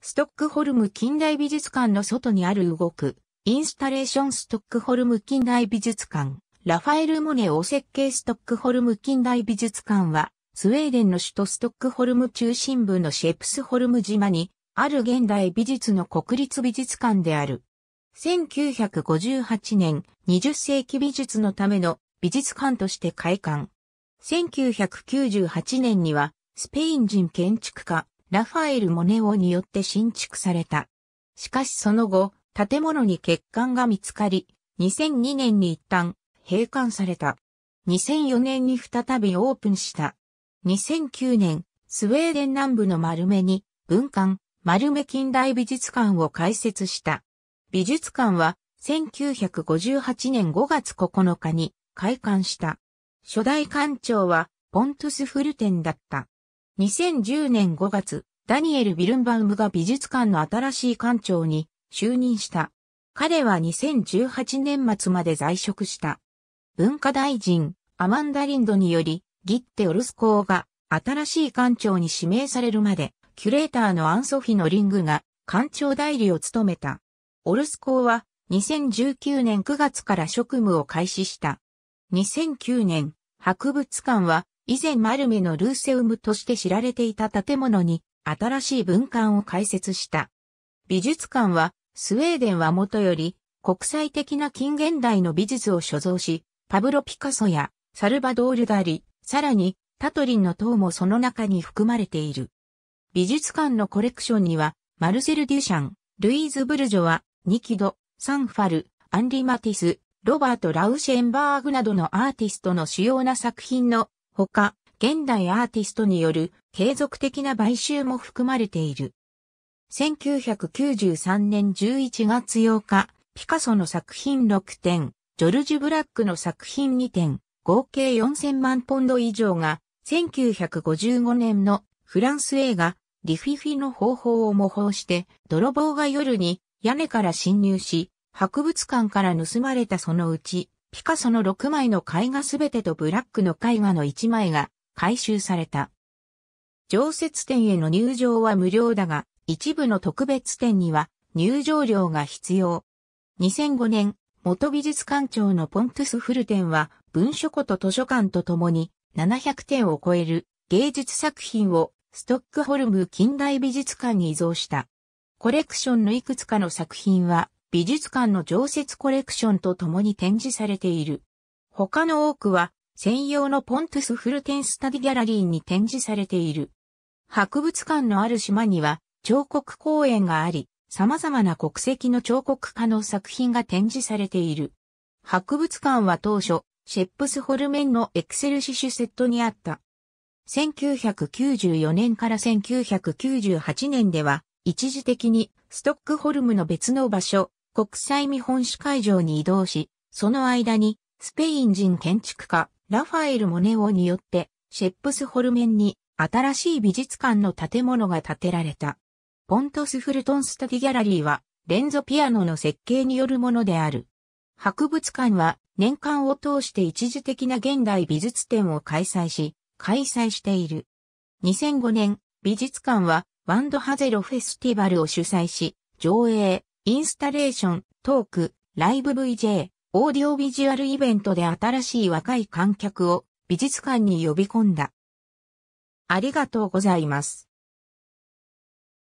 ストックホルム近代美術館の外にある動く、インスタレーションストックホルム近代美術館、ラファエル・モネを設計ストックホルム近代美術館は、スウェーデンの首都ストックホルム中心部のシェプスホルム島に、ある現代美術の国立美術館である。1958年、20世紀美術のための美術館として開館。1998年には、スペイン人建築家、ラファエル・モネオによって新築された。しかしその後、建物に欠陥が見つかり、2002年に一旦閉館された。2004年に再びオープンした。2009年、スウェーデン南部の丸目に文館、丸目近代美術館を開設した。美術館は1958年5月9日に開館した。初代館長はポントゥス・フルテンだった。2010年5月、ダニエル・ビルンバウムが美術館の新しい館長に就任した。彼は2018年末まで在職した。文化大臣、アマンダ・リンドにより、ギッテ・オルスコーが新しい館長に指名されるまで、キュレーターのアンソフィのリングが館長代理を務めた。オルスコーは2019年9月から職務を開始した。2009年、博物館は以前マルメのルーセウムとして知られていた建物に新しい文館を開設した。美術館はスウェーデンはもとより国際的な近現代の美術を所蔵し、パブロ・ピカソやサルバドール・ダリ、さらにタトリンの塔もその中に含まれている。美術館のコレクションにはマルセル・デュシャン、ルイーズ・ブルジョワ、ニキド、サンファル、アンリ・マティス、ロバート・ラウシェンバーグなどのアーティストの主要な作品のほか、現代アーティストによる継続的な買収も含まれている。1993年11月8日、ピカソの作品6点、ジョルジュ・ブラックの作品2点、合計4000万ポンド以上が、1955年のフランス映画、リフィフィの方法を模倣して、泥棒が夜に屋根から侵入し、博物館から盗まれたそのうち、ピカソの6枚の絵画すべてとブラックの絵画の1枚が回収された。常設展への入場は無料だが、一部の特別展には入場料が必要。2005年、元美術館長のポンプスフル展は文書庫と図書館とともに700点を超える芸術作品をストックホルム近代美術館に移蔵した。コレクションのいくつかの作品は美術館の常設コレクションと共に展示されている。他の多くは専用のポントゥスフルテンスタディギャラリーに展示されている。博物館のある島には彫刻公園があり、様々な国籍の彫刻家の作品が展示されている。博物館は当初、シェップスホルメンのエクセルシシュセットにあった。1994年から1998年では、一時的にストックホルムの別の場所、国際見本市会場に移動し、その間にスペイン人建築家ラファエル・モネオによってシェップスホルメンに新しい美術館の建物が建てられた。ポントスフルトンスタディギャラリーはレンゾピアノの設計によるものである。博物館は年間を通して一時的な現代美術展を開催し、開催している。2005年、美術館はワンドハゼロフェスティバルを主催し、上映、インスタレーション、トーク、ライブ VJ、オーディオビジュアルイベントで新しい若い観客を美術館に呼び込んだ。ありがとうございます。